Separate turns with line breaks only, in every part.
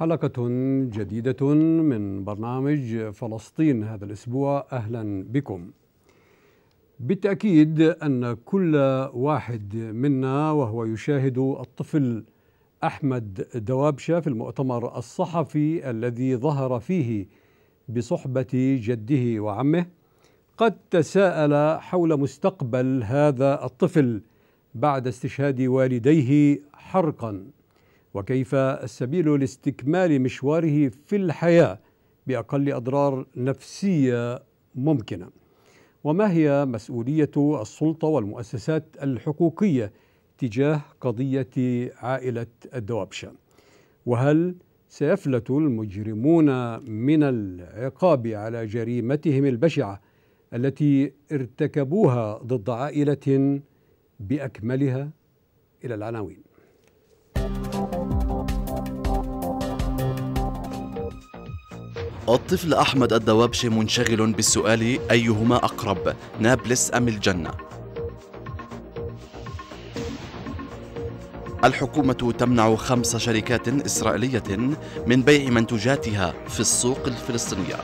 حلقة جديدة من برنامج فلسطين هذا الأسبوع أهلا بكم. بالتأكيد أن كل واحد منا وهو يشاهد الطفل أحمد دوابشة في المؤتمر الصحفي الذي ظهر فيه بصحبة جده وعمه قد تساءل حول مستقبل هذا الطفل بعد استشهاد والديه حرقا وكيف السبيل لاستكمال مشواره في الحياه باقل اضرار نفسيه ممكنه وما هي مسؤوليه السلطه والمؤسسات الحقوقيه تجاه قضيه عائله الدوابشه وهل سيفلت المجرمون من العقاب على جريمتهم البشعه التي ارتكبوها ضد عائله باكملها الى العناوين الطفل
أحمد الدوابشي منشغل بالسؤال أيهما أقرب نابلس أم الجنة الحكومة تمنع خمس شركات إسرائيلية من بيع منتجاتها في السوق الفلسطينية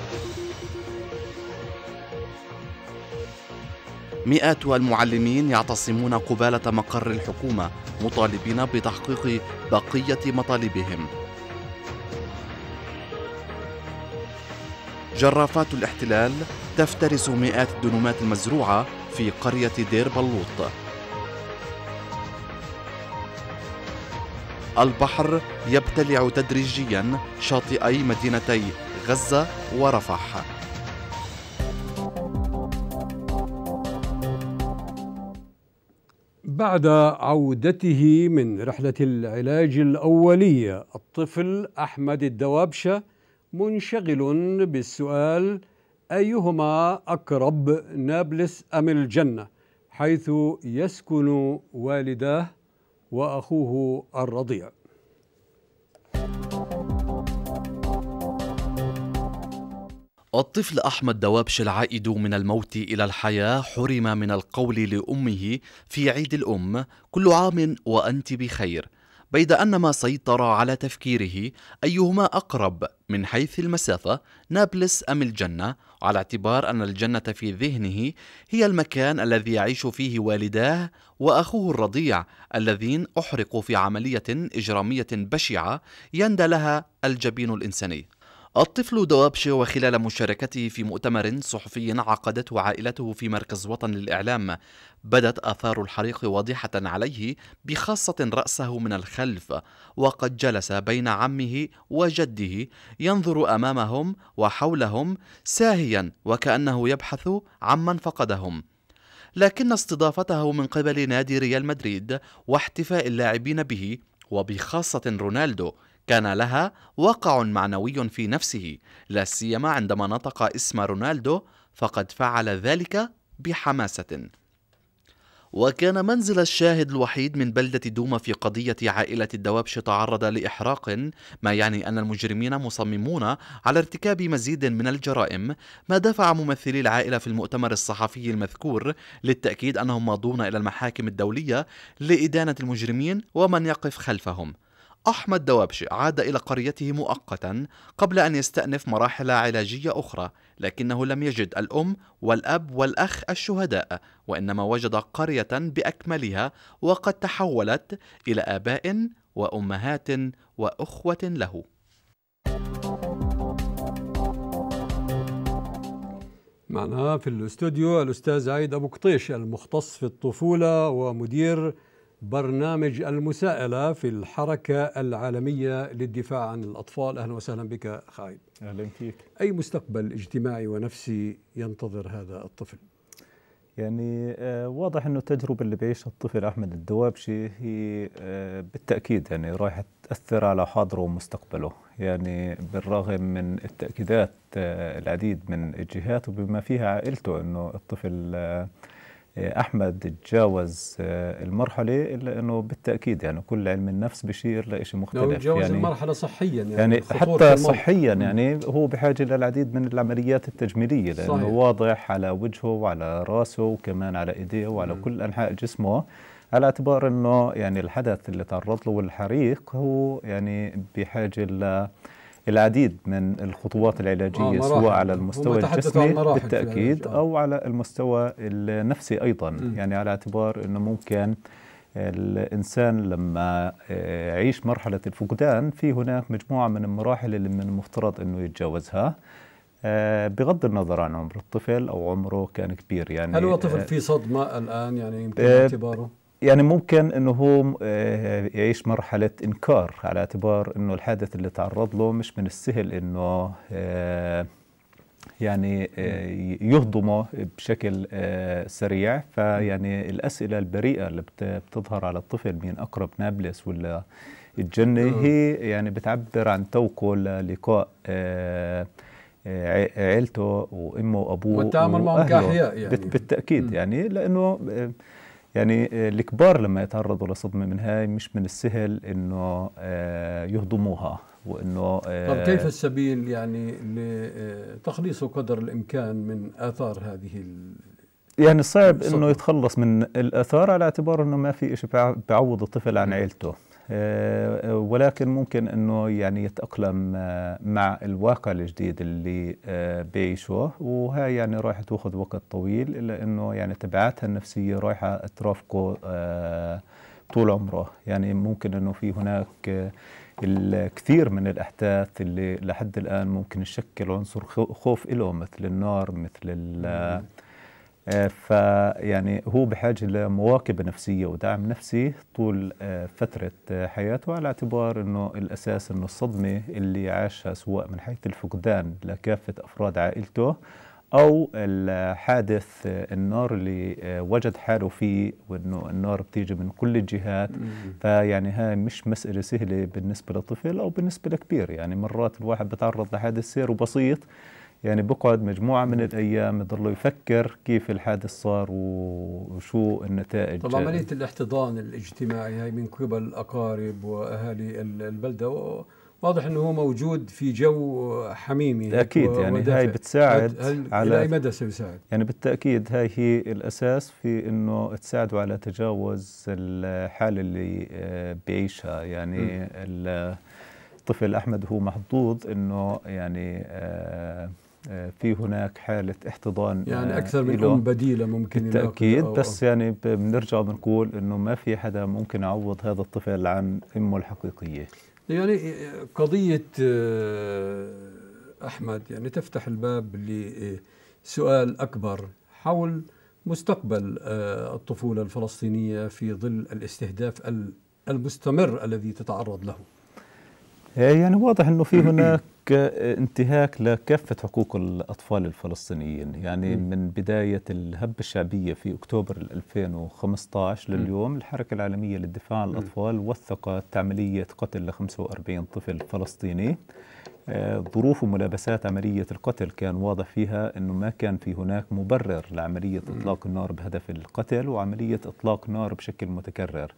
مئات المعلمين يعتصمون قبالة مقر الحكومة مطالبين بتحقيق بقية مطالبهم جرافات الاحتلال تفترس مئات الدنومات المزروعة في قرية دير بلوط البحر يبتلع تدريجيا شاطئي مدينتي غزة
ورفح بعد عودته من رحلة العلاج الأولية الطفل أحمد الدوابشة منشغل بالسؤال أيهما أقرب نابلس أم الجنة حيث يسكن والداه وأخوه الرضيع
الطفل أحمد دوابش العائد من الموت إلى الحياة حرم من القول لأمه في عيد الأم كل عام وأنت بخير بيد أن ما سيطر على تفكيره أيهما أقرب من حيث المسافة نابلس أم الجنة على اعتبار أن الجنة في ذهنه هي المكان الذي يعيش فيه والداه وأخوه الرضيع الذين أحرقوا في عملية إجرامية بشعة يندى لها الجبين الإنساني الطفل دوابشي وخلال مشاركته في مؤتمر صحفي عقدته عائلته في مركز وطن للإعلام بدت آثار الحريق واضحة عليه بخاصة رأسه من الخلف وقد جلس بين عمه وجده ينظر أمامهم وحولهم ساهيا وكأنه يبحث عمن فقدهم لكن استضافته من قبل نادي ريال مدريد واحتفاء اللاعبين به وبخاصة رونالدو كان لها وقع معنوي في نفسه لا سيما عندما نطق اسم رونالدو فقد فعل ذلك بحماسة وكان منزل الشاهد الوحيد من بلدة دوما في قضية عائلة الدوابش تعرض لإحراق ما يعني أن المجرمين مصممون على ارتكاب مزيد من الجرائم ما دفع ممثلي العائلة في المؤتمر الصحفي المذكور للتأكيد أنهم ماضون إلى المحاكم الدولية لإدانة المجرمين ومن يقف خلفهم أحمد دوابشي عاد إلى قريته مؤقتا قبل أن يستأنف مراحل علاجية أخرى لكنه لم يجد الأم والأب والأخ الشهداء وإنما وجد قرية بأكملها وقد تحولت إلى آباء وأمهات
وأخوة له معنا في الاستوديو الأستاذ عيد أبو قطيش المختص في الطفولة ومدير برنامج المساءلة في الحركة العالمية للدفاع عن الأطفال أهلا وسهلا بك خالد أهلا فيك أي
مستقبل اجتماعي ونفسي ينتظر هذا الطفل؟ يعني آه، واضح أنه التجربة اللي بيعيشها الطفل أحمد الدوابشي هي آه، بالتأكيد يعني رايحة تأثر على حاضره ومستقبله يعني بالرغم من التأكيدات آه، العديد من الجهات وبما فيها عائلته أنه الطفل احمد تجاوز آه، المرحله الا انه بالتاكيد يعني كل علم النفس بشير لشيء نعم، مختلف يعني تجاوز يعني المرحله صحيا يعني, يعني حتى صحيا يعني هو بحاجه للعديد من العمليات التجميليه لانه صحيح. واضح على وجهه وعلى راسه وكمان على ايديه وعلى م. كل انحاء جسمه على اعتبار انه يعني الحدث اللي تعرض له والحريق هو يعني بحاجه ل العديد من الخطوات العلاجية آه سواء على المستوى الجسمي بالتأكيد آه. أو على المستوى النفسي أيضا م. يعني على اعتبار أنه ممكن الإنسان لما آه، يعيش مرحلة الفقدان في هناك مجموعة من المراحل اللي من المفترض أنه يتجاوزها آه، بغض النظر عن عمر الطفل او عمره كان كبير يعني هل هو طفل في
صدمه الان يعني يمكن اعتباره؟
يعني ممكن انه هو آه، يعيش مرحله انكار على اعتبار انه الحادث اللي تعرض له مش من السهل انه آه، يعني آه، يهضمه بشكل سريع فيعني الاسئله البريئه اللي بتظهر على الطفل مين اقرب نابلس ولا الجنه هي يعني بتعبر عن توقه للقاء عيلته وامه وابوه والتعامل معهم كاحياء يعني بالتاكيد يعني لانه يعني آه، الكبار لما يتعرضوا لصدمة من هاي مش من السهل انه آه، يهضموها وانه آه، طب كيف
السبيل يعني لتخليصه قدر الامكان من اثار هذه
يعني صعب انه يتخلص من الاثار على اعتبار انه ما في شيء بيعوض الطفل عن عيلته آه، آه، ولكن ممكن انه يعني يتاقلم آه، مع الواقع الجديد اللي بيعيشه وهي يعني رايح تاخذ وقت طويل الا انه يعني تبعاتها النفسيه رايحه ترافقه طول عمره يعني ممكن انه في هناك الكثير من الاحداث اللي لحد الان ممكن تشكل عنصر خوف له مثل النار مثل آه، فيعني هو بحاجة لمواكبة نفسية ودعم نفسي طول آه، فترة آه، حياته على اعتبار أنه الأساس أنه الصدمة اللي عاشها سواء من حيث الفقدان لكافة أفراد عائلته أو الحادث النار اللي وجد حاله فيه وأنه النار بتيجي من كل الجهات فيعني هاي مش مسألة سهلة بالنسبة لطفل أو بالنسبة لكبير يعني مرات الواحد بتعرض لحادث سير وبسيط يعني بقعد مجموعة من الأيام يضل يفكر كيف الحادث صار وشو النتائج طبعا عملية
الاحتضان الاجتماعي هي من قبل الأقارب وأهالي البلدة واضح أنه هو موجود في جو حميمي أكيد يعني ودافع. هاي بتساعد على إلى أي مدى سيساعد؟
يعني بالتأكيد هاي هي الأساس في أنه تساعده على تجاوز الحالة اللي آه، بيعيشها يعني الطفل أحمد هو محظوظ أنه يعني آه آه، في هناك حالة احتضان يعني آه، أكثر من أم بديلة ممكن بالتأكيد بس يعني بنرجع بنقول إنه ما في حدا ممكن يعوض هذا الطفل عن أمه الحقيقية
يعني آه، قضية أحمد يعني تفتح الباب لسؤال أكبر حول مستقبل الطفولة الفلسطينية في ظل الاستهداف المستمر الذي تتعرض له
يعني واضح انه في هناك كانتهاك لكافة حقوق الأطفال الفلسطينيين يعني م. من بداية الهبة الشعبية في أكتوبر 2015 لليوم م. الحركة العالمية للدفاع عن الأطفال وثقت عملية قتل ل 45 طفل فلسطيني آه، ظروف وملابسات عملية القتل كان واضح فيها أنه ما كان في هناك مبرر لعملية إطلاق النار بهدف القتل وعملية إطلاق نار بشكل متكرر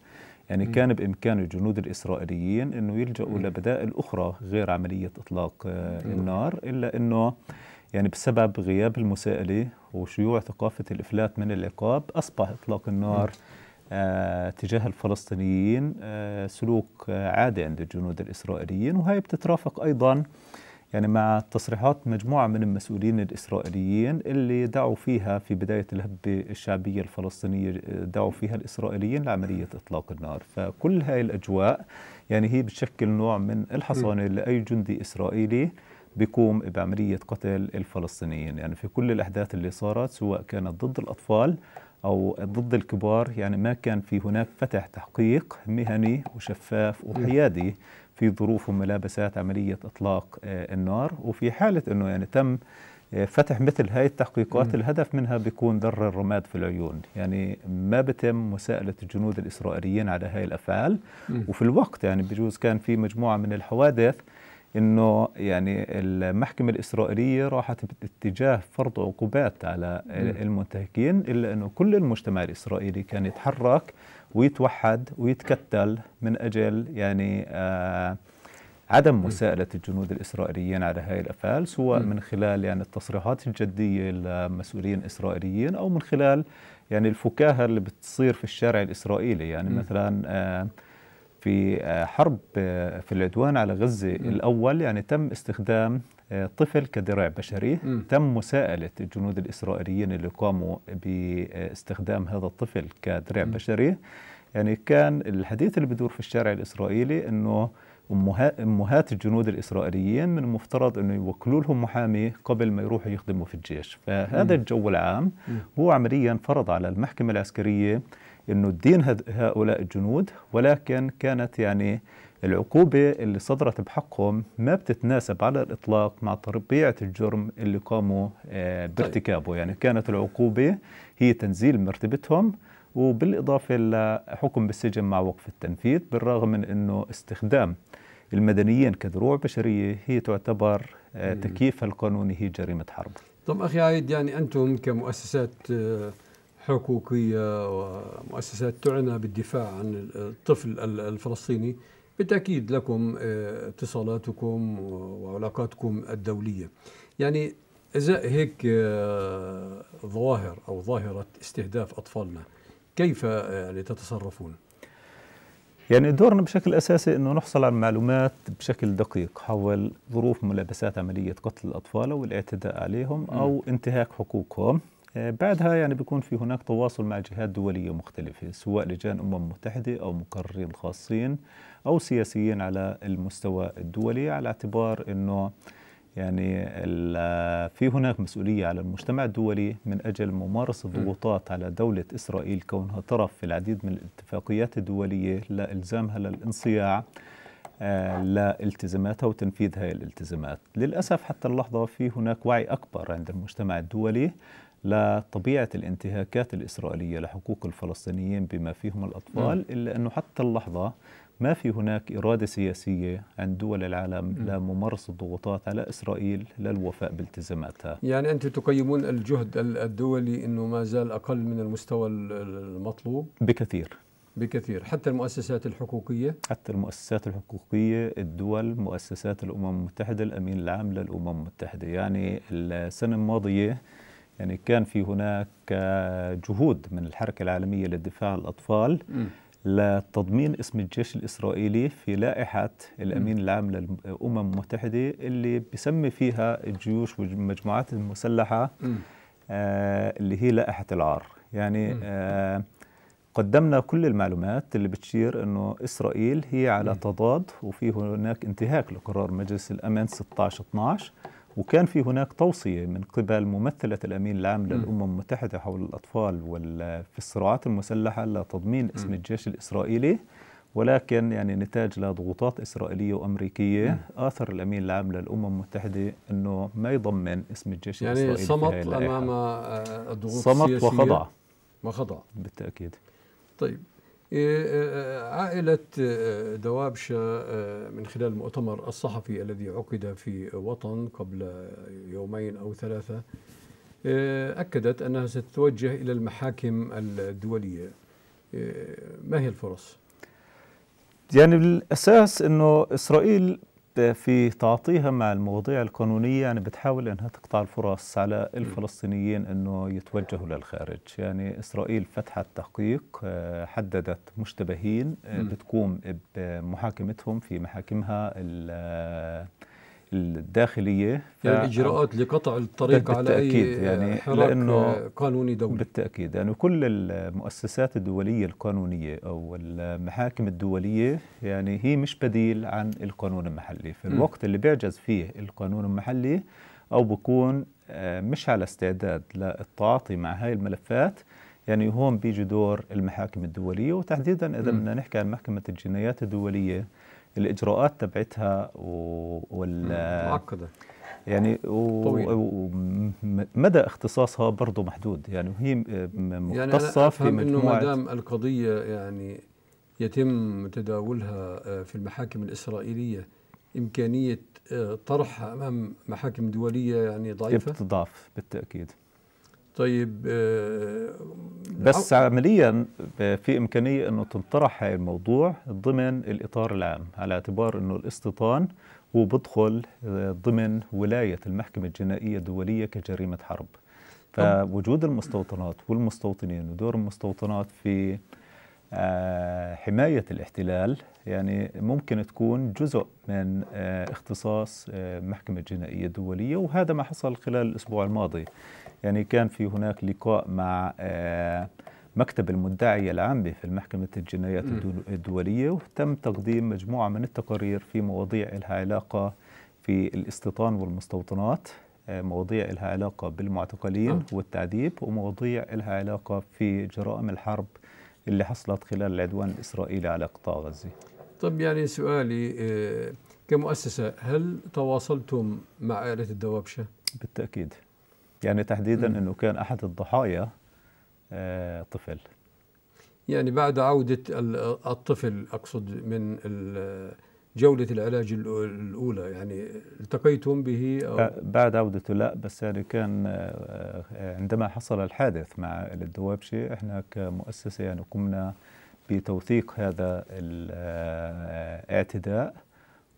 يعني كان بإمكان الجنود الإسرائيليين أنه يلجأوا لبدائل أخرى غير عملية إطلاق آه، النار إلا أنه يعني بسبب غياب المساءلة وشيوع ثقافة الإفلات من العقاب أصبح إطلاق النار آه، تجاه الفلسطينيين آه، سلوك آه، عادي عند الجنود الإسرائيليين وهي بتترافق أيضا يعني مع تصريحات مجموعة من المسؤولين الإسرائيليين اللي دعوا فيها في بداية الهبة الشعبية الفلسطينية دعوا فيها الإسرائيليين لعملية إطلاق النار فكل هاي الأجواء يعني هي بتشكل نوع من الحصانة لأي جندي إسرائيلي بيقوم بعملية قتل الفلسطينيين يعني في كل الأحداث اللي صارت سواء كانت ضد الأطفال أو ضد الكبار يعني ما كان في هناك فتح تحقيق مهني وشفاف وحيادي في ظروف وملابسات عملية إطلاق آه، النار وفي حالة أنه يعني تم آه، فتح مثل هاي التحقيقات الهدف منها بيكون ذر الرماد في العيون يعني ما بتم مساءلة الجنود الإسرائيليين على هاي الأفعال وفي الوقت يعني بجوز كان في مجموعة من الحوادث انه يعني المحكمه الاسرائيليه راحت باتجاه فرض عقوبات على المنتهكين الا انه كل المجتمع الاسرائيلي كان يتحرك ويتوحد ويتكتل من اجل يعني آه عدم مساءلة الجنود الإسرائيليين على هذه الأفعال سواء من خلال يعني التصريحات الجدية لمسؤولين إسرائيليين أو من خلال يعني الفكاهة اللي بتصير في الشارع الإسرائيلي يعني مثلا آه في آه، حرب آه، في العدوان على غزة م. الأول يعني تم استخدام آه، طفل كذراع بشري م. تم مساءلة الجنود الإسرائيليين اللي قاموا باستخدام هذا الطفل كذراع بشري يعني كان الحديث اللي بدور في الشارع الإسرائيلي أنه امهات الجنود الاسرائيليين من المفترض انه يوكلوا لهم محامي قبل ما يروحوا يخدموا في الجيش، فهذا الجو العام هو عمليا فرض على المحكمه العسكريه انه الدين هؤلاء الجنود ولكن كانت يعني العقوبة اللي صدرت بحقهم ما بتتناسب على الإطلاق مع طبيعة الجرم اللي قاموا آه، بارتكابه يعني كانت العقوبة هي تنزيل مرتبتهم وبالإضافة لحكم بالسجن مع وقف التنفيذ بالرغم من أنه استخدام المدنيين كدروع بشرية هي تعتبر آه، تكييفها القانوني هي جريمة حرب
طب أخي عايد يعني أنتم كمؤسسات آه، حقوقية ومؤسسات تعنى بالدفاع عن الطفل الفلسطيني بالتأكيد لكم آه، اتصالاتكم وعلاقاتكم الدولية يعني إزاء هيك آه، ظواهر أو ظاهرة استهداف أطفالنا كيف آه، يعني تتصرفون؟
يعني دورنا بشكل أساسي أنه نحصل على معلومات بشكل دقيق حول ظروف ملابسات عملية قتل الأطفال أو الاعتداء عليهم أو انتهاك حقوقهم بعدها يعني بيكون في هناك تواصل مع جهات دولية مختلفة سواء لجان أمم متحدة أو مقررين خاصين أو سياسيين على المستوى الدولي على اعتبار أنه يعني في هناك مسؤولية على المجتمع الدولي من أجل ممارسة ضغوطات على دولة إسرائيل كونها طرف في العديد من الاتفاقيات الدولية لإلزامها للانصياع آه، لالتزاماتها وتنفيذ هذه الالتزامات للأسف حتى اللحظة في هناك وعي أكبر عند المجتمع الدولي لطبيعة الانتهاكات الإسرائيلية لحقوق الفلسطينيين بما فيهم الأطفال نعم. إلا أنه حتى اللحظة ما في هناك إرادة سياسية عند دول العالم نعم. لممارسة ضغوطات على إسرائيل للوفاء بالتزاماتها
يعني أنت تقيمون الجهد الدولي أنه ما زال أقل من المستوى المطلوب بكثير بكثير حتى المؤسسات الحقوقية
حتى المؤسسات الحقوقية الدول مؤسسات الأمم المتحدة الأمين العام للأمم المتحدة يعني السنة الماضية يعني كان في هناك آه، جهود من الحركة العالمية للدفاع عن الأطفال م. لتضمين اسم الجيش الإسرائيلي في لائحة الأمين العام للأمم المتحدة اللي بسمي فيها الجيوش والمجموعات المسلحة آه اللي هي لائحة العار يعني آه قدمنا كل المعلومات اللي بتشير أنه إسرائيل هي على تضاد وفي هناك انتهاك لقرار مجلس الأمن 16-12 وكان في هناك توصية من قبل ممثلة الأمين العام للأمم المتحدة حول الأطفال في الصراعات المسلحة لتضمين اسم الجيش الإسرائيلي ولكن يعني نتاج لضغوطات إسرائيلية وأمريكية م. آثر الأمين العام للأمم المتحدة أنه ما يضمن اسم الجيش يعني الإسرائيلي يعني صمت أمام الضغوط آه، السياسية صمت وخضع وخضع بالتأكيد
طيب إيه، إيه، إيه، عائلة دوابشة من خلال المؤتمر الصحفي الذي عقد في وطن قبل يومين أو ثلاثة أكدت أنها ستتوجه إلى المحاكم الدولية ما هي الفرص؟
يعني بالأساس أنه إسرائيل في تعاطيها مع المواضيع القانونية يعني بتحاول أنها تقطع الفرص على الفلسطينيين أنه يتوجهوا للخارج يعني إسرائيل فتحت تحقيق آه، حددت مشتبهين آه، بتقوم بمحاكمتهم في محاكمها الداخليه يعني الاجراءات لقطع الطريق على اي يعني حراك لأنه قانوني دولي بالتاكيد يعني كل المؤسسات الدوليه القانونيه او المحاكم الدوليه يعني هي مش بديل عن القانون المحلي في الوقت اللي بيعجز فيه القانون المحلي او بكون آه، مش على استعداد للتعاطي مع هاي الملفات يعني هون بيجي دور المحاكم الدوليه وتحديدا اذا بدنا نحكي عن محكمه الجنايات الدوليه الاجراءات تبعتها وال معقده يعني ومدى اختصاصها برضه محدود يعني وهي يعني مختصه يعني في مجموعه انه ما
دام القضيه يعني يتم تداولها آه، في المحاكم الاسرائيليه امكانيه آه، طرحها امام محاكم دوليه يعني ضعيفه
بتضعف بالتاكيد
طيب آه، بس
عمليا آه، في امكانيه انه تنطرح هاي الموضوع ضمن الاطار العام على اعتبار انه الاستيطان هو بدخل آه، ضمن ولايه المحكمه الجنائيه الدوليه كجريمه حرب فوجود المستوطنات والمستوطنين ودور المستوطنات في آه، حماية الاحتلال يعني ممكن تكون جزء من آه، اختصاص آه، محكمة جنائية دولية وهذا ما حصل خلال الأسبوع الماضي يعني كان في هناك لقاء مع مكتب المدعية العامة في المحكمة الجنايات الدولية وتم تقديم مجموعة من التقارير في مواضيع لها علاقة في الاستيطان والمستوطنات مواضيع لها علاقة بالمعتقلين والتعذيب ومواضيع لها علاقة في جرائم الحرب اللي حصلت خلال العدوان الإسرائيلي على قطاع غزة
طب يعني سؤالي آه، كمؤسسة هل تواصلتم مع عائلة الدوابشة؟
بالتأكيد يعني تحديدا م. أنه كان أحد الضحايا آه، طفل
يعني بعد عودة الطفل أقصد من جولة العلاج الأولى يعني
التقيتم به أو بعد عودته لا بس يعني كان آه، آه، عندما حصل الحادث مع الدوابشي احنا كمؤسسة يعني قمنا بتوثيق هذا الاعتداء آه،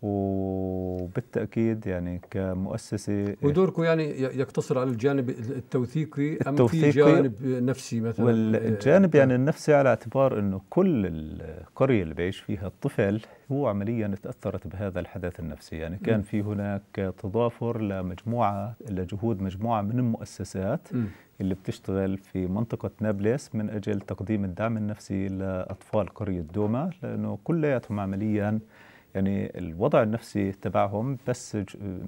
وبالتاكيد يعني كمؤسسه إيه؟ ودوركم يعني يقتصر
على الجانب التوثيقي, التوثيقي ام في جانب نفسي مثلا والجانب
آه. يعني النفسي على اعتبار انه كل القريه اللي بيعيش فيها الطفل هو عمليا تاثرت بهذا الحدث النفسي يعني كان م. في هناك تضافر لمجموعه لجهود مجموعه من المؤسسات م. اللي بتشتغل في منطقة نابلس من أجل تقديم الدعم النفسي لأطفال قرية دوما لأنه كلياتهم عملياً يعني الوضع النفسي تبعهم بس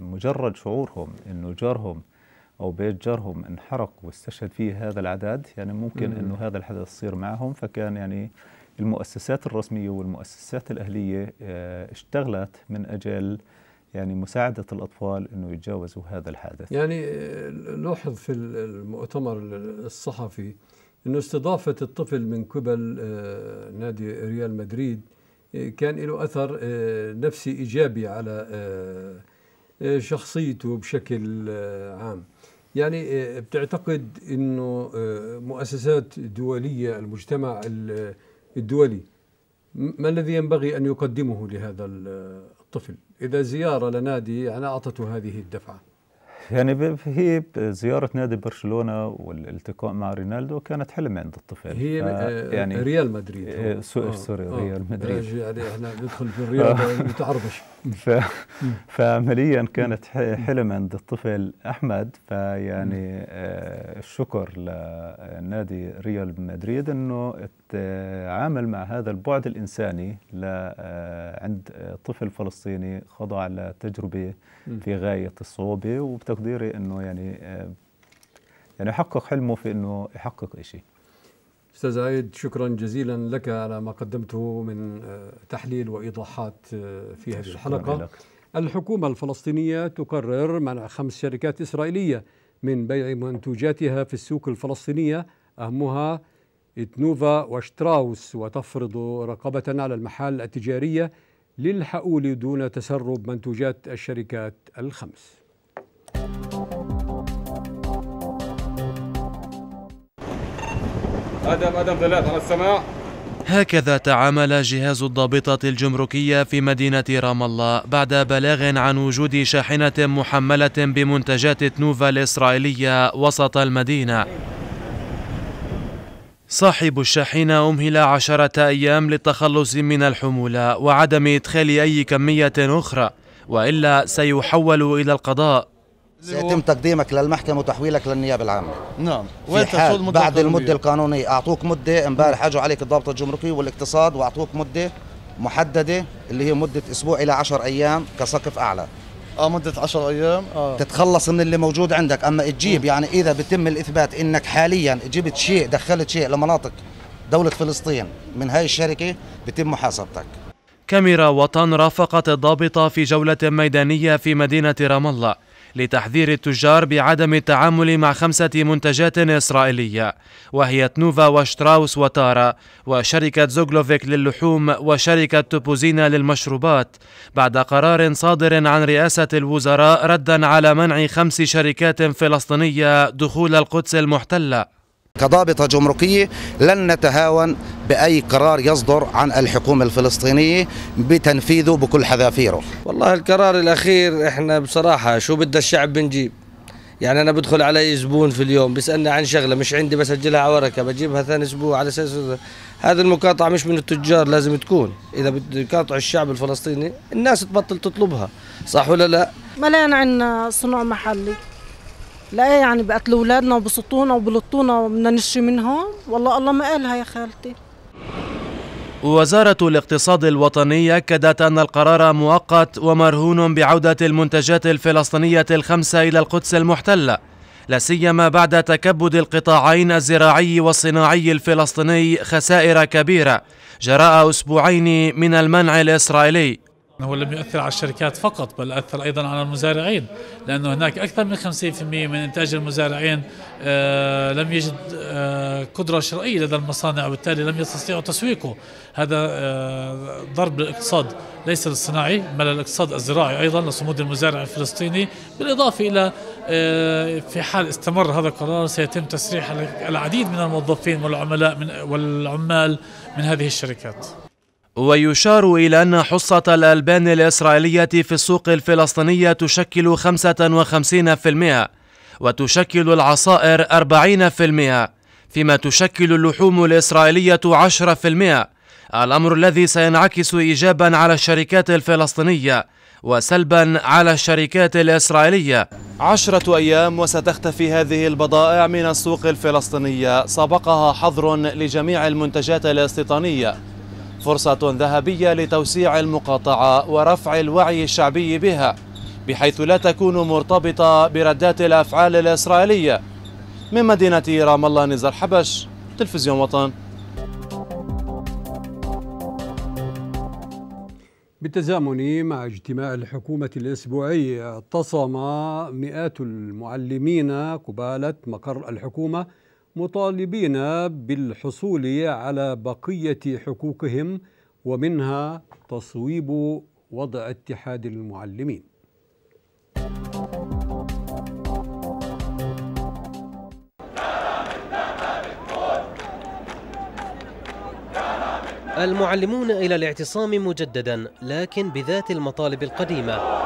مجرد شعورهم انه جارهم او بيت جارهم انحرق واستشهد فيه هذا العدد يعني ممكن مم. انه هذا الحدث يصير معهم فكان يعني المؤسسات الرسميه والمؤسسات الاهليه آه، اشتغلت من اجل يعني مساعدة الأطفال أنه يتجاوزوا هذا الحادث يعني آه،
لوحظ في المؤتمر الصحفي أنه استضافة الطفل من قبل آه، نادي ريال مدريد كان له أثر آه، نفسي إيجابي على آه، آه، شخصيته بشكل عام يعني بتعتقد أنه مؤسسات دولية المجتمع الدولي ما الذي ينبغي أن يقدمه لهذا الطفل إذا زيارة لنادي يعني أعطته هذه الدفعة
يعني هي زيارة نادي برشلونة والالتقاء مع رينالدو كانت حلم عند الطفل هي آه، يعني ريال مدريد آه، آه، سوري ريال مدريد
يعني احنا ندخل في الريال ما
ف... فعمليا كانت حلم عند الطفل احمد فيعني آه، الشكر لنادي ريال مدريد انه تعامل مع هذا البعد الانساني آه، عند طفل فلسطيني خضع لتجربه في غايه الصعوبه وبتقديري انه يعني آه، يعني حقق حلمه في انه يحقق شيء استاذ زايد
شكرا جزيلا لك على ما قدمته من آه، تحليل وايضاحات آه، في هذه الحلقه لك. الحكومه الفلسطينيه تقرر منع خمس شركات اسرائيليه من بيع منتوجاتها في السوق الفلسطينيه اهمها اتنوفا وشتراوس وتفرض رقابه على المحال التجاريه للحؤول دون تسرب منتوجات الشركات الخمس
أدم أدم ثلاث على
السماع
هكذا تعامل جهاز الضابطة الجمركية في مدينة رام الله بعد بلاغ عن وجود شاحنة محملة بمنتجات تنوفا الإسرائيلية وسط المدينة صاحب الشاحنة أمهل عشرة أيام للتخلص من الحمولة وعدم إدخال أي كمية أخرى وإلا سيحول إلى القضاء
سيتم تقديمك للمحكمة وتحويلك للنيابة العامة
نعم وين
تحصل مده بعد المدة القانونية أعطوك مدة امبارح اجوا عليك الضابط الجمركي والاقتصاد وأعطوك مدة محددة اللي هي مدة أسبوع إلى 10 أيام كسقف أعلى اه مدة 10 أيام اه تتخلص من اللي موجود عندك، أما تجيب يعني إذا بتم الإثبات إنك حاليا جبت شيء دخلت شيء لمناطق دولة فلسطين من هاي الشركة بتم محاسبتك
كاميرا وطن رافقت الضابطه في جولة ميدانية في مدينة رام الله لتحذير التجار بعدم التعامل مع خمسة منتجات إسرائيلية وهي تنوفا وشتراوس وتارا وشركة زوغلوفيك للحوم وشركة توبوزينا للمشروبات بعد قرار صادر عن رئاسة الوزراء ردا على منع خمس شركات فلسطينية دخول القدس المحتلة
كضابطة جمركية لن نتهاون بأي قرار يصدر عن الحكومة الفلسطينية بتنفيذه بكل حذافيره
والله القرار الأخير إحنا بصراحة شو بده الشعب بنجيب يعني أنا بدخل علي زبون في اليوم بيسألني عن شغلة مش عندي بسجلها على ورقة بجيبها ثاني أسبوع على أساس هذا المقاطعة مش من التجار لازم تكون إذا بده يقاطعوا الشعب الفلسطيني الناس تبطل تطلبها صح ولا لا؟
ملان عندنا صنع محلي لا يعني بقتلوا اولادنا وبسطونا وبلطونا وبدنا من منهم والله الله ما قالها يا خالتي وزارة الاقتصاد الوطني أكدت أن القرار مؤقت ومرهون بعودة المنتجات الفلسطينية الخمسة إلى القدس المحتلة لا سيما بعد تكبد القطاعين الزراعي والصناعي الفلسطيني خسائر كبيرة جراء أسبوعين من المنع الإسرائيلي هو لم يؤثر على الشركات فقط بل أثر أيضا على المزارعين لأنه هناك أكثر من 50% من إنتاج المزارعين آه، لم يجد آه، قدرة شرائية لدى المصانع وبالتالي لم يستطيعوا تسويقه هذا آه، ضرب للاقتصاد ليس للصناعي بل للاقتصاد الزراعي أيضا لصمود المزارع الفلسطيني بالإضافة إلى في حال استمر هذا القرار سيتم تسريح العديد من الموظفين والعملاء من والعمال من هذه الشركات ويشار إلى أن حصة الألبان الإسرائيلية في السوق الفلسطينية تشكل 55% وتشكل العصائر 40% فيما تشكل اللحوم الإسرائيلية 10% الأمر الذي سينعكس إيجابا على الشركات الفلسطينية وسلبا على الشركات الإسرائيلية عشرة أيام وستختفي هذه البضائع من السوق الفلسطينية سبقها حظر لجميع المنتجات الاستيطانية فرصة ذهبية لتوسيع المقاطعة ورفع الوعي الشعبي بها بحيث لا تكون مرتبطة بردات الأفعال الإسرائيلية من مدينة رام الله نزار حبش تلفزيون وطن
بالتزامن مع اجتماع الحكومة الأسبوعي اعتصم مئات المعلمين قبالة مقر الحكومة مطالبين بالحصول على بقية حقوقهم ومنها تصويب وضع اتحاد المعلمين
المعلمون إلى الاعتصام مجددا لكن بذات المطالب القديمة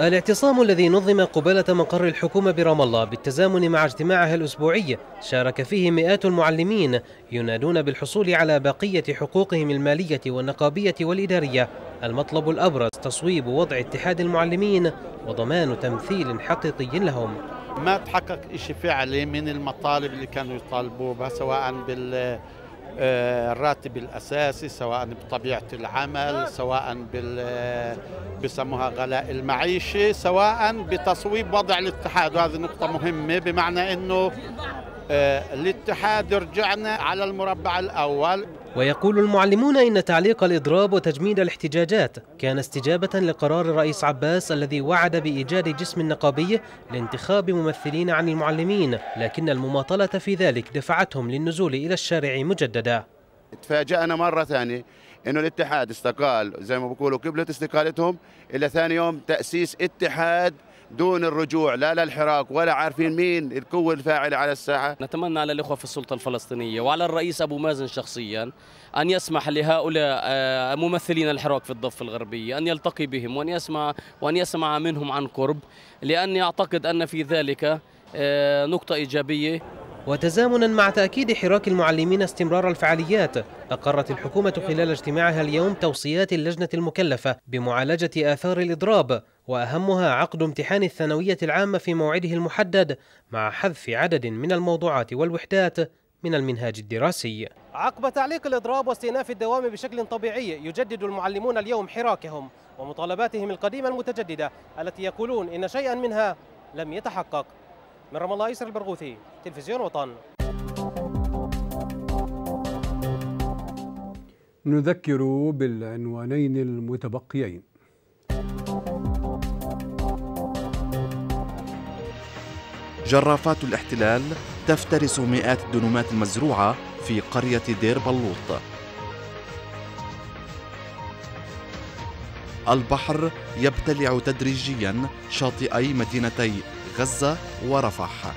الاعتصام الذي نظم قبالة مقر الحكومة برام الله بالتزامن مع اجتماعها الأسبوعي شارك فيه مئات المعلمين ينادون بالحصول على بقية حقوقهم المالية والنقابية والإدارية المطلب الأبرز تصويب وضع اتحاد المعلمين وضمان تمثيل حقيقي لهم ما تحقق شيء
فعلي من المطالب اللي كانوا يطالبوا بها سواء بال آه، الراتب الاساسي سواء بطبيعه العمل سواء بال آه، بسموها غلاء المعيشه سواء بتصويب وضع الاتحاد وهذه نقطه مهمه بمعنى انه آه، الاتحاد رجعنا على المربع الاول
ويقول المعلمون إن تعليق الإضراب وتجميد الاحتجاجات كان استجابة لقرار الرئيس عباس الذي وعد بإيجاد جسم نقابي لانتخاب ممثلين عن المعلمين لكن المماطلة في ذلك دفعتهم للنزول إلى الشارع مجددا
تفاجأنا مرة ثانية انه الاتحاد استقال زي ما بيقولوا قبلت استقالتهم الى
ثاني يوم تاسيس اتحاد دون الرجوع لا للحراك ولا عارفين مين القوة الفاعلة على الساحة نتمنى على الإخوة في السلطة الفلسطينية وعلى الرئيس أبو مازن شخصيا أن يسمح لهؤلاء آه، ممثلين الحراك في الضفة الغربية أن يلتقي بهم وأن يسمع, وأن يسمع منهم عن قرب لأني أعتقد أن في ذلك آه، نقطة إيجابية
وتزامنا مع تأكيد حراك المعلمين استمرار الفعاليات أقرت الحكومة خلال اجتماعها اليوم توصيات اللجنة المكلفة بمعالجة آثار الإضراب وأهمها عقد امتحان الثانوية العامة في موعده المحدد مع حذف عدد من الموضوعات والوحدات من المنهاج الدراسي عقب تعليق الإضراب واستئناف الدوام بشكل طبيعي يجدد المعلمون اليوم حراكهم ومطالباتهم القديمة المتجددة التي يقولون إن شيئا منها لم يتحقق من رام الله البرغوثي تلفزيون وطن
نذكر بالعنوانين المتبقيين جرافات
الاحتلال تفترس مئات الدنومات المزروعة في قرية دير بلوط البحر يبتلع تدريجيا شاطئي مدينتي غزة ورفح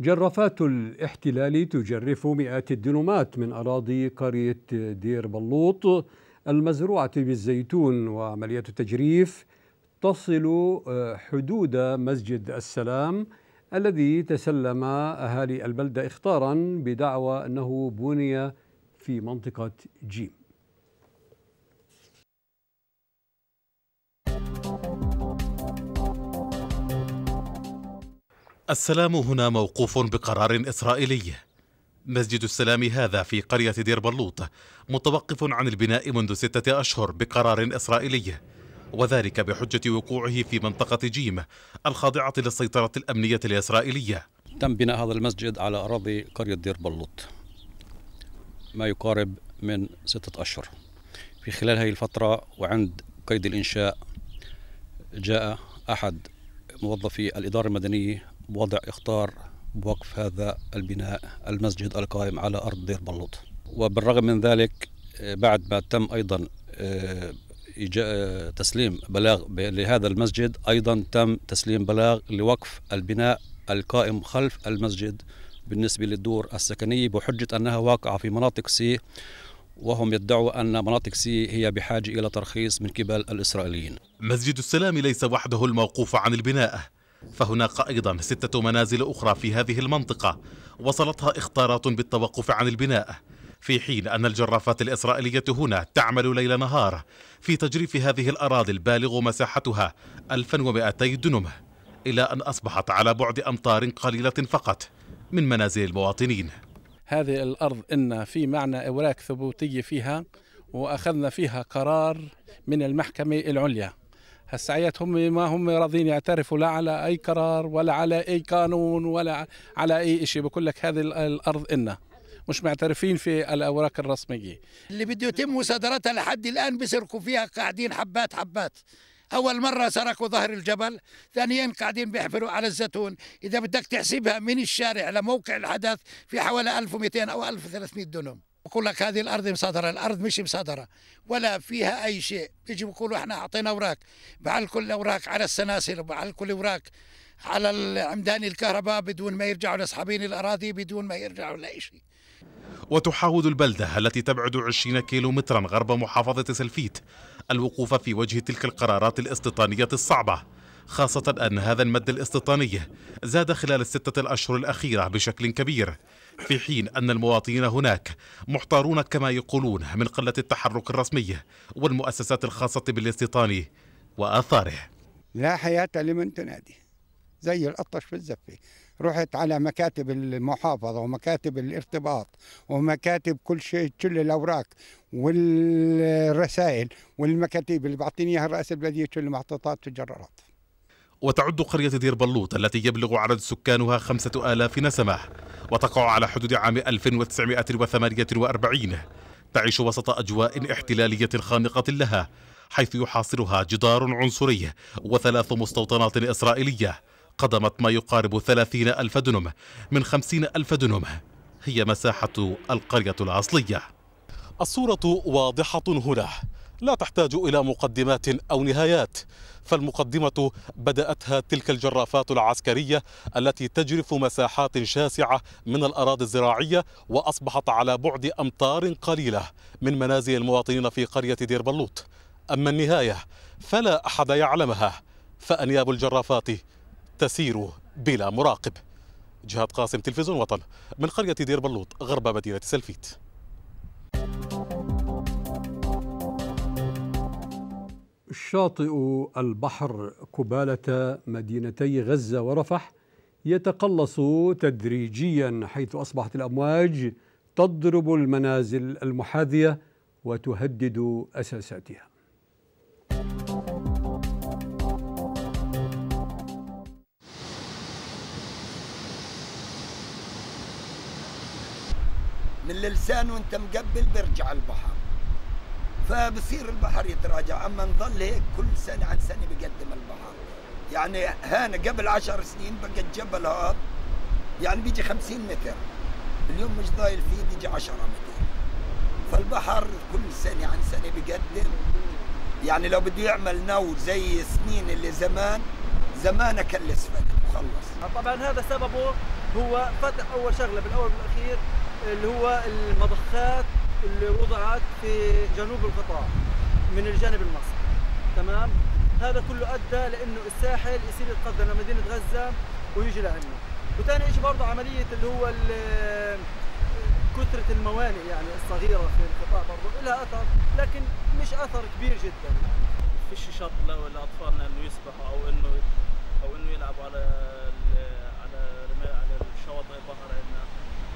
جرافات الاحتلال تجرف مئات الدنومات من أراضي قرية دير بلوط المزروعة بالزيتون وعملية التجريف تصل آه، حدود مسجد السلام الذي تسلم أهالي البلدة إخطارا بدعوى أنه بني في منطقة جيم
السلام هنا موقوف بقرار إسرائيلي مسجد السلام هذا في قرية دير بلوط متوقف عن البناء منذ ستة أشهر بقرار إسرائيلي وذلك بحجة وقوعه في منطقة جيم الخاضعة للسيطرة الأمنية الإسرائيلية تم بناء
هذا المسجد على أراضي قرية دير بلوط ما يقارب من ستة أشهر في خلال هذه الفترة وعند قيد الإنشاء جاء أحد موظفي الإدارة المدنية بوضع إخطار بوقف هذا البناء المسجد القائم على أرض دير بلوط وبالرغم من ذلك آه، بعد ما تم أيضا آه، آه، تسليم بلاغ لهذا المسجد أيضا تم تسليم بلاغ لوقف البناء القائم خلف المسجد بالنسبة للدور السكنية بحجة أنها واقعة في مناطق سي وهم يدعوا أن مناطق سي هي بحاجة إلى ترخيص من قبل الإسرائيليين
مسجد السلام ليس وحده الموقوف عن البناء فهناك أيضا ستة منازل أخرى في هذه المنطقة وصلتها إخطارات بالتوقف عن البناء في حين أن الجرافات الإسرائيلية هنا تعمل ليل نهار في تجريف هذه الأراضي البالغ مساحتها 1200 دنم إلى أن أصبحت على بعد أمتار قليلة فقط من منازل المواطنين
هذه الأرض إن في معنى أوراق ثبوتية فيها وأخذنا فيها قرار من المحكمة العليا هسه عيت هم ما هم راضين يعترفوا لا على اي قرار ولا على اي قانون ولا على اي شيء بقول لك هذه الارض إلنا مش معترفين في الاوراق الرسميه
اللي بده يتم مصادرتها لحد الان بيسرقوا فيها قاعدين حبات حبات أول مرة سرقوا ظهر الجبل ثانيا قاعدين بيحفروا على الزيتون إذا بدك تحسبها من الشارع لموقع الحدث في حوالي 1200 أو 1300 دونم بقول لك هذه الارض مصادره الارض مش مصادره ولا فيها اي شيء بيجي بيقولوا احنا اعطينا اوراق بعلقوا كل الاوراق على السناسل وبعلقوا الاوراق على عمدان الكهرباء بدون ما يرجعوا لاصحابين الاراضي بدون ما يرجعوا لاي شيء
وتحاول البلدة التي تبعد 20 كيلو مترا غرب محافظة سلفيت الوقوف في وجه تلك القرارات الاستيطانية الصعبة خاصة أن هذا المد الاستيطاني زاد خلال الستة الأشهر الأخيرة بشكل كبير في حين أن المواطنين هناك محتارون كما يقولون من قلة التحرك الرسمي والمؤسسات الخاصة بالاستيطان وآثاره
لا حياة لمن تنادي زي الأطش في الزفة رحت على مكاتب المحافظة ومكاتب الارتباط ومكاتب كل شيء كل الأوراق والرسائل والمكاتيب اللي بعطيني إياها رئيس البلدية كل محطوطات في الجرارات
وتعد قرية دير بلوط التي يبلغ عدد سكانها خمسة آلاف نسمة وتقع على حدود عام 1948 تعيش وسط أجواء احتلالية خانقة لها حيث يحاصرها جدار عنصري وثلاث مستوطنات إسرائيلية قدمت ما يقارب ثلاثين ألف دنم من خمسين ألف دنم هي مساحة القرية الأصلية الصورة واضحة هنا لا تحتاج إلى مقدمات أو نهايات فالمقدمة بدأتها تلك الجرافات العسكرية التي تجرف مساحات شاسعة من الأراضي الزراعية وأصبحت على بعد أمتار قليلة من منازل المواطنين في قرية دير بلوط أما النهاية فلا أحد يعلمها فأنياب الجرافات تسير بلا مراقب جهاد قاسم تلفزيون وطن من قرية دير بلوط غرب مدينة سلفيت
شاطئ البحر قبالة مدينتي غزة ورفح يتقلص تدريجيا حيث أصبحت الأمواج تضرب المنازل المحاذية وتهدد أساساتها
من اللسان وانت مقبل برجع البحر فبصير البحر يتراجع اما نظل هيك كل سنه عن سنه بقدم البحر يعني هان قبل عشر سنين بقت جبل هاب يعني بيجي خمسين متر اليوم مش ضايل فيه بيجي عشرة متر فالبحر كل سنة عن سنة بقدم يعني لو بده يعمل نو زي سنين اللي زمان زمان كان الاسفل وخلص طبعا هذا سببه هو فتح اول شغله بالاول والاخير اللي هو المضخات اللي وضعت في جنوب القطاع من الجانب المصري تمام هذا كله ادى لانه الساحل يصير يتقدم لمدينه غزه ويجي لعنا وثاني شيء برضه عمليه اللي هو كثره الموانئ يعني الصغيره في القطاع برضه
لها اثر لكن مش اثر كبير جدا يعني فيش شرط لاطفالنا انه يسبحوا او انه او انه يلعبوا على على على الشواطئ البحر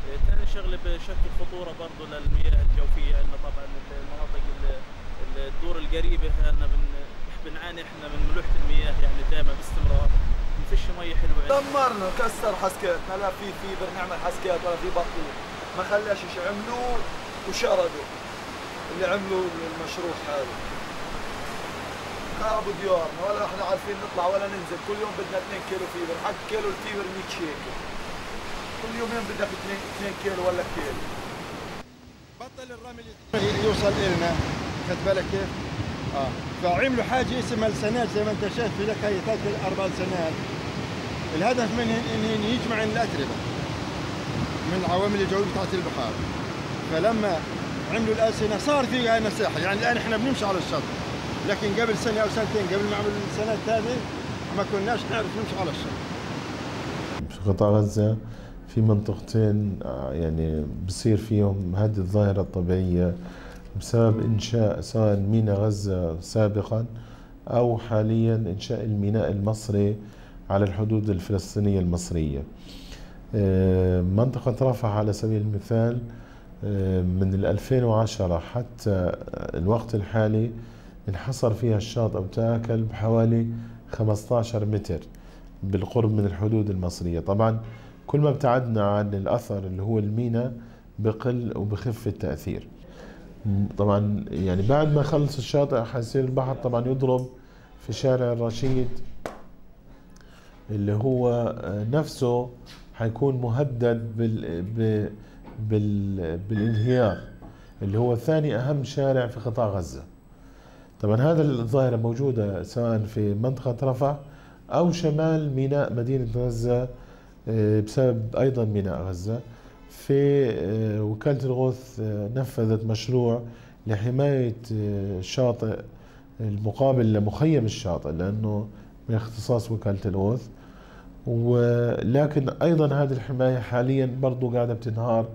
ثاني شغله بشكل خطوره برضه للمياه الجوفيه انه طبعا المناطق الدور القريبه احنا بنعاني احنا من ملوحه المياه يعني دائما باستمرار ما فيش مي حلوه دمرنا
كسر حسكاتنا لا في فيبر نعمل حسكات ولا في بطيخ ما خلاش ايش عملوا وشردوا اللي عملوا المشروع هذا خربوا ديارنا ولا احنا عارفين
نطلع ولا ننزل كل يوم بدنا 2 كيلو فيبر حق كيلو الفيبر 100 شيكل كل يومين بدك 2 كيلو ولا كيلو
بطل الرمل يوصل لنا خد بالك كيف؟ اه فعملوا حاجه اسمها السناد زي ما انت شايف في لك هي ثلاث اربع سناج الهدف منهن انهم يجمع الاتربه من عوامل الجويه بتاعت البحار فلما عملوا الاسنه صار
في هاي مساحه يعني الان احنا بنمشي على الشط لكن قبل سنه او سنتين قبل ما عملوا السناج هذه ما كناش نعرف نمشي على الشط
في قطاع غزه في منطقتين آه، يعني بصير فيهم هذه الظاهرة الطبيعية بسبب إنشاء سواء ميناء غزة سابقا أو حاليا إنشاء الميناء المصري على الحدود الفلسطينية المصرية آه، منطقة رفح على سبيل المثال آه، من 2010 حتى الوقت الحالي انحصر فيها الشاطئ أو تآكل بحوالي 15 متر بالقرب من الحدود المصرية طبعا كل ما ابتعدنا عن الأثر اللي هو المينا بقل وبخف التأثير طبعا يعني بعد ما خلص الشاطئ حيصير البحر طبعا يضرب في شارع الرشيد اللي هو آه، نفسه حيكون مهدد بال... بال... بالانهيار اللي هو ثاني أهم شارع في قطاع غزة طبعا هذا الظاهرة موجودة سواء في منطقة رفح أو شمال ميناء مدينة غزة آه، بسبب ايضا ميناء غزه في آه، وكاله الغوث آه، نفذت مشروع لحمايه الشاطئ المقابل لمخيم الشاطئ لانه من اختصاص وكاله الغوث ولكن ايضا هذه الحمايه حاليا برضه قاعده بتنهار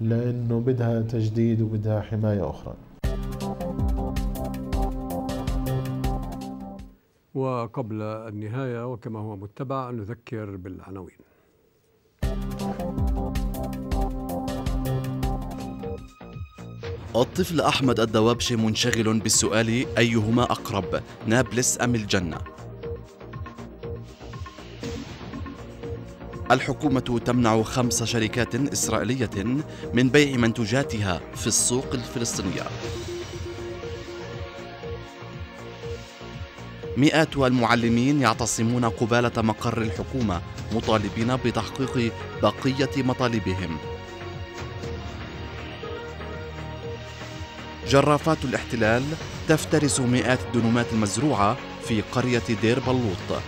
لانه بدها تجديد وبدها حمايه اخرى.
وقبل النهايه وكما هو متبع نذكر بالعناوين.
الطفل أحمد الدوابشي منشغل بالسؤال أيهما أقرب نابلس أم الجنة الحكومة تمنع خمس شركات إسرائيلية من بيع منتجاتها في السوق الفلسطينية مئات المعلمين يعتصمون قبالة مقر الحكومة مطالبين بتحقيق بقية مطالبهم جرافات الاحتلال تفترس مئات الدنومات المزروعة في قرية دير بلوط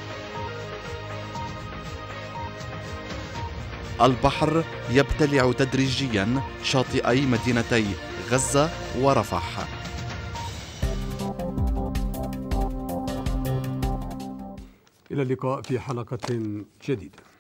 البحر يبتلع تدريجيا شاطئي مدينتي غزة ورفح
إلى اللقاء في حلقة جديدة